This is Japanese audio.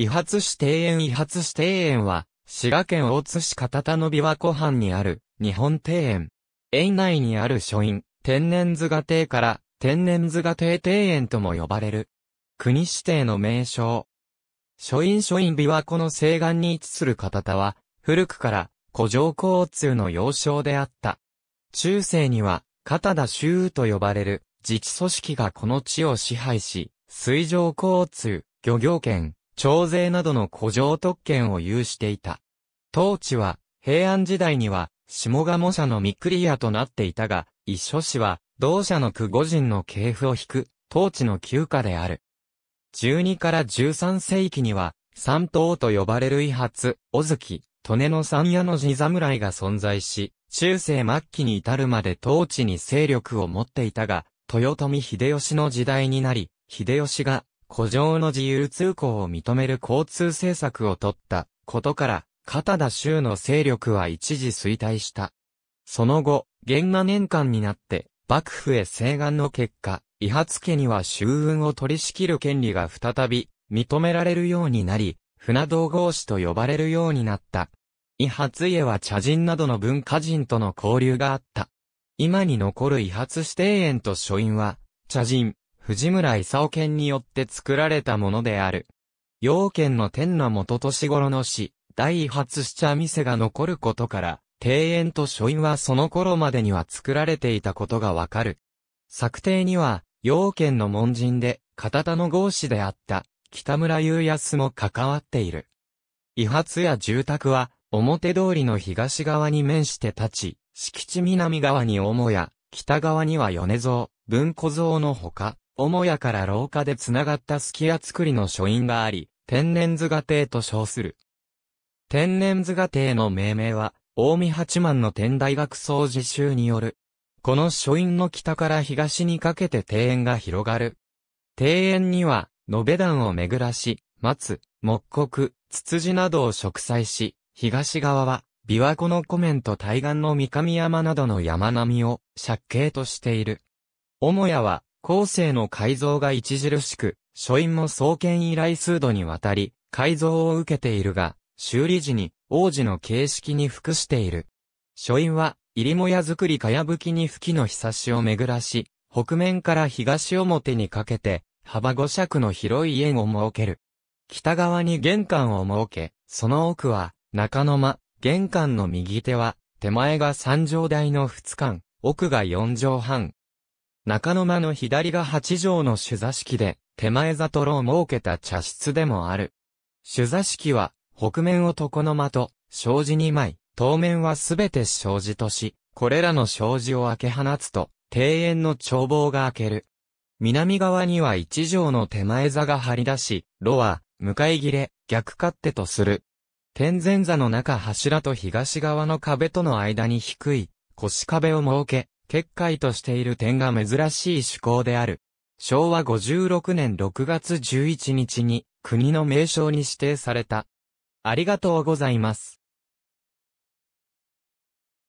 伊発市庭園伊発市庭園は、滋賀県大津市片田の琵琶湖畔にある日本庭園。園内にある書院、天然図画亭から天然図画亭庭園とも呼ばれる。国指定の名称。書院書院琵琶湖の西岸に位置する片田は、古くから古城交通の要衝であった。中世には、片田州と呼ばれる自治組織がこの地を支配し、水上交通、漁業権、徴税などの古城特権を有していた。当地は、平安時代には、下鴨社の御栗屋となっていたが、一所氏は、同社の久五人の系譜を引く、当地の旧家である。十二から十三世紀には、三島と呼ばれる遺発、小月、利根の三夜の地侍が存在し、中世末期に至るまで当地に勢力を持っていたが、豊臣秀吉の時代になり、秀吉が古城の自由通行を認める交通政策を取ったことから、片田州の勢力は一時衰退した。その後、元和年間になって、幕府へ請願の結果、伊発家には州運を取り仕切る権利が再び認められるようになり、船道合子と呼ばれるようになった。伊発家は茶人などの文化人との交流があった。今に残る伊発指定園と書院は、茶人、藤村勲犬によって作られたものである。陽県の天の元年頃の死、第発しちゃ店が残ることから、庭園と書院はその頃までには作られていたことがわかる。作庭には、陽県の門人で、片田の豪子であった、北村雄康も関わっている。遺発や住宅は、表通りの東側に面して立ち、敷地南側に母屋、北側には米蔵、文庫蔵のほか、母屋から廊下で繋がったすき家作りの書院があり、天然図画亭と称する。天然図画亭の命名は、近江八幡の天大学総自習による。この書院の北から東にかけて庭園が広がる。庭園には、延べ段を巡らし、松、木刻、ツツジなどを植栽し、東側は、琵琶湖の湖面と対岸の三上山などの山並みを借景としている。母屋は、後世の改造が著しく、書院も創建以来数度にわたり、改造を受けているが、修理時に、王子の形式に服している。書院は、入もや作りかやぶきに吹きの日差しを巡らし、北面から東表にかけて、幅五尺の広い円を設ける。北側に玄関を設け、その奥は、中の間、玄関の右手は、手前が三畳台の二間、奥が四畳半、中野間の左が八畳の主座敷で、手前座とろを設けた茶室でもある。主座敷は、北面を床の間と、障子二枚、当面はすべて障子とし、これらの障子を開け放つと、庭園の眺望が開ける。南側には一畳の手前座が張り出し、炉は、向かい切れ、逆勝手とする。天前座の中柱と東側の壁との間に低い、腰壁を設け、結界としている点が珍しい趣向である。昭和56年6月11日に国の名称に指定された。ありがとうございます。